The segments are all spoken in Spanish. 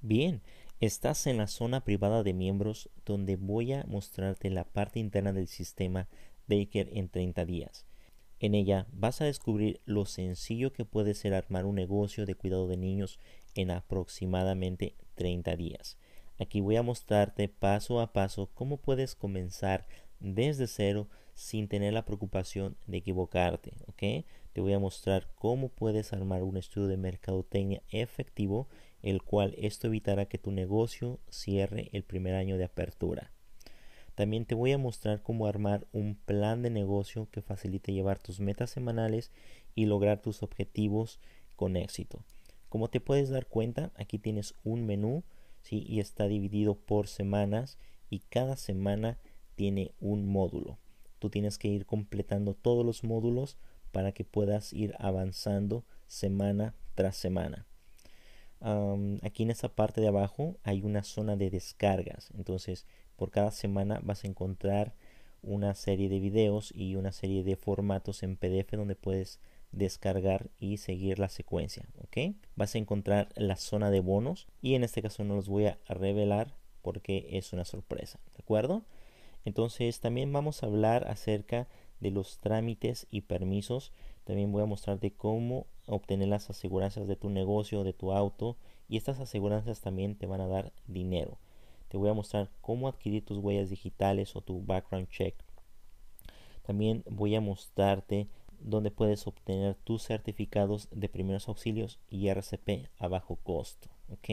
Bien, estás en la zona privada de miembros donde voy a mostrarte la parte interna del sistema Baker en 30 días. En ella vas a descubrir lo sencillo que puede ser armar un negocio de cuidado de niños en aproximadamente 30 días. Aquí voy a mostrarte paso a paso cómo puedes comenzar desde cero sin tener la preocupación de equivocarte. ¿ok? Te voy a mostrar cómo puedes armar un estudio de mercadotecnia efectivo, el cual esto evitará que tu negocio cierre el primer año de apertura. También te voy a mostrar cómo armar un plan de negocio que facilite llevar tus metas semanales y lograr tus objetivos con éxito. Como te puedes dar cuenta, aquí tienes un menú y está dividido por semanas y cada semana tiene un módulo. Tú tienes que ir completando todos los módulos para que puedas ir avanzando semana tras semana. aquí en esta parte de abajo hay una zona de descargas. Entonces, por cada semana vas a encontrar una serie de videos y una serie de formatos en PDF donde puedes descargar y seguir la secuencia. ¿ok? Vas a encontrar la zona de bonos y en este caso no los voy a revelar porque es una sorpresa. ¿De acuerdo? Entonces también vamos a hablar acerca de los trámites y permisos. También voy a mostrarte cómo obtener las aseguranzas de tu negocio, de tu auto. Y estas aseguranzas también te van a dar dinero. Te voy a mostrar cómo adquirir tus huellas digitales o tu background check. También voy a mostrarte dónde puedes obtener tus certificados de primeros auxilios y RCP a bajo costo. ¿ok?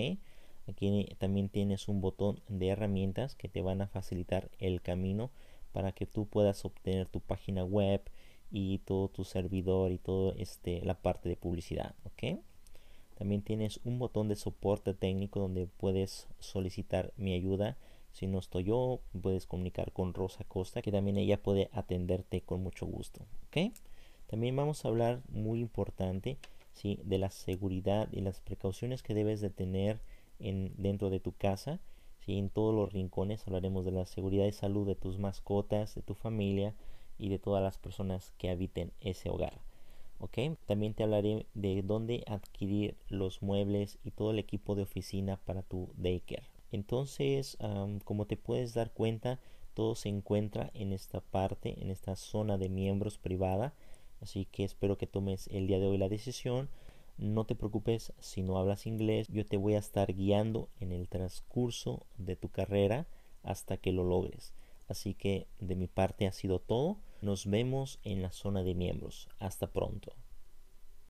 Aquí también tienes un botón de herramientas que te van a facilitar el camino para que tú puedas obtener tu página web y todo tu servidor y todo este la parte de publicidad, También tienes un botón de soporte técnico donde puedes solicitar mi ayuda. Si no estoy yo, puedes comunicar con Rosa Costa, que también ella puede atenderte con mucho gusto. También vamos a hablar muy importante de la seguridad y las precauciones que debes de tener en, dentro de tu casa, y en todos los rincones. Hablaremos de la seguridad y salud de tus mascotas, de tu familia y de todas las personas que habiten ese hogar. También te hablaré de dónde adquirir los muebles y todo el equipo de oficina para tu daycare. Entonces, como te puedes dar cuenta, todo se encuentra en esta parte, en esta zona de miembros privada. Así que espero que tomes el día de hoy la decisión no te preocupes si no hablas inglés, yo te voy a estar guiando en el transcurso de tu carrera hasta que lo logres. Así que de mi parte ha sido todo. Nos vemos en la zona de miembros. Hasta pronto.